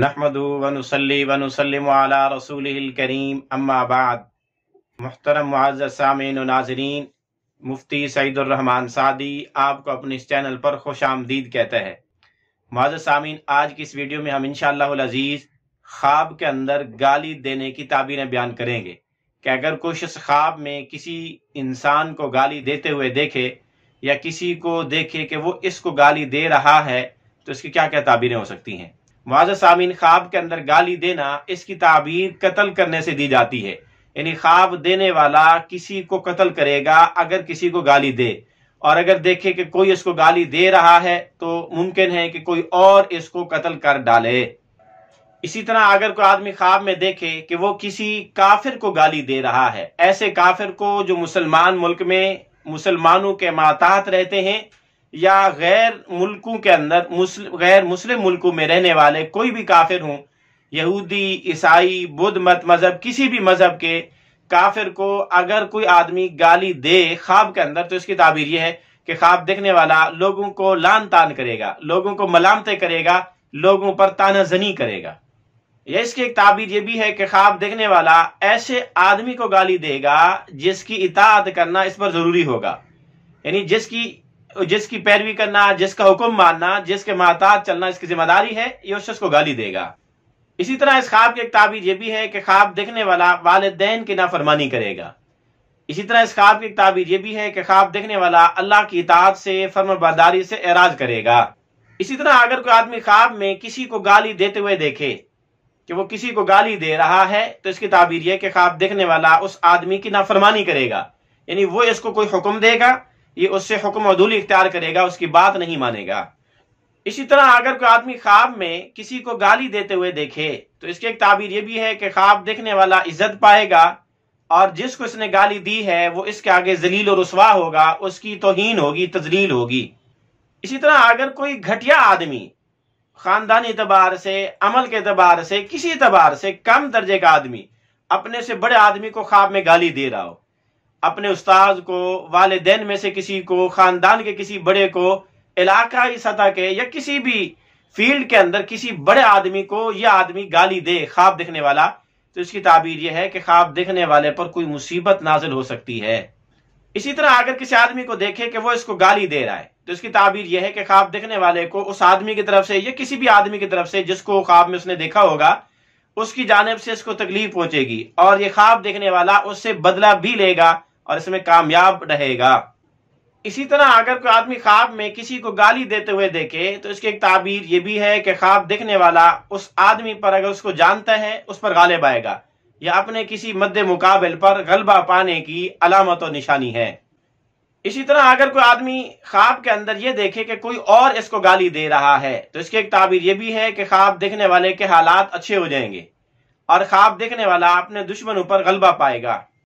नहमदू वनसली वनसलम आला रसूल करीम अम्माबाद मोहतरम मुआज़ व नाजरीन मुफ्ती सईदुररहमान सादी आपको अपने इस चैनल पर खुश आमदीद कहते हैं मुआज़ सामीन आज की इस वीडियो में हम अजीज़ ख्वाब के अंदर गाली देने की ताबीरें बयान करेंगे कि अगर कोई शख्स ख्वाब में किसी इंसान को गाली देते हुए देखे या किसी को देखे कि वो इसको गाली दे रहा है तो इसकी क्या क्या ताबीरें हो सकती हैं वाज सामीन ख्वाब के अंदर गाली देना इसकी ताबीर कत्ल करने से दी जाती है यानी ख्वाब देने वाला किसी को कत्ल करेगा अगर किसी को गाली दे और अगर देखे कि कोई इसको गाली दे रहा है तो मुमकिन है कि कोई और इसको कत्ल कर डाले इसी तरह अगर कोई आदमी ख्वाब में देखे कि वो किसी काफिर को गाली दे रहा है ऐसे काफिर को जो मुसलमान मुल्क में मुसलमानों के मातात रहते हैं या गैर मुल्कों के अंदर गैर मुस्लिम मुल्कों में रहने वाले कोई भी काफिर हों यहूदी ईसाई बुद्ध मत मजहब किसी भी मजहब के काफिर को अगर कोई आदमी गाली दे ख्वाब के अंदर तो इसकी ताबीर यह है कि ख्वाब देखने वाला लोगों को लान तान करेगा लोगों को मलामते करेगा लोगों पर ताना जनी करेगा या इसकी एक ताबीर यह भी है कि ख्वाब देखने वाला ऐसे आदमी को गाली देगा जिसकी इताद करना इस पर जरूरी होगा यानी जिसकी जिसकी पैरवी करना जिसका हुक्म मानना जिसके महतात चलना इसकी जिम्मेदारी है ये उस शख्स को गाली देगा इसी तरह इस ख्वाब की एक ताबीर यह भी है कि ख्वाब देखने वाला वालदेन की नाफरमानी करेगा इसी तरह इस ख्वाब की एक ताबीर यह भी है कि ख्वाब देखने वाला अल्लाह की इतात से फर्म से एराज करेगा इसी तरह अगर कोई आदमी ख्वाब में किसी को गाली देते हुए देखे कि वो किसी को गाली दे रहा है तो इसकी ताबीर यह कि ख्वाब देखने वाला उस आदमी की नाफरमानी करेगा यानी वो इसको कोई हुक्म देगा ये उससे हुक्म अदूल इख्तियार करेगा उसकी बात नहीं मानेगा इसी तरह अगर कोई आदमी ख्वाब में किसी को गाली देते हुए देखे तो इसकी एक ताबीर यह भी है कि ख्वाब देखने वाला इज्जत पाएगा और जिसको इसने गाली दी है वो इसके आगे जलील और रसवा होगा उसकी तोहीन होगी तजलील होगी इसी तरह अगर कोई घटिया आदमी खानदानी एतबार से अमल के एतबार से किसी एतबार से कम दर्जे का आदमी अपने से बड़े आदमी को ख्वाब में गाली दे रहा हो अपने उस्ताद को वालदेन में से किसी को खानदान के किसी बड़े को इलाकाई सतह के या किसी भी फील्ड के अंदर किसी बड़े आदमी को यह आदमी गाली दे ख्वाब देखने वाला तो इसकी ताबीर यह है कि ख्वाब देखने वाले पर कोई मुसीबत नाजिल हो सकती है इसी तरह अगर किसी आदमी को देखे कि वो इसको गाली दे रहा है तो इसकी ताबीर यह है कि ख्वाब देखने वाले को उस आदमी की तरफ से या किसी भी आदमी की तरफ से जिसको ख्वाब में उसने देखा होगा उसकी जानब से इसको तकलीफ पहुंचेगी और ये ख्वाब देखने वाला उससे बदला भी लेगा और इसमें कामयाब रहेगा इसी तरह अगर कोई आदमी ख्वाब में किसी को गाली देते हुए देखे तो इसकी एक ताबीर यह भी है कि ख्वाब देखने वाला उस आदमी पर अगर उसको जानता है उस पर गालिब आएगा या अपने किसी मद्द मुकाबल पर गलबा पाने की अलामत और निशानी है इसी तरह अगर कोई आदमी ख्वाब के अंदर ये देखे कि कोई और इसको गाली दे रहा है तो इसकी एक ताबीर यह भी है कि ख्वाब देखने वाले के हालात अच्छे हो जाएंगे और ख्वाब देखने वाला अपने दुश्मनों पर गलबा पाएगा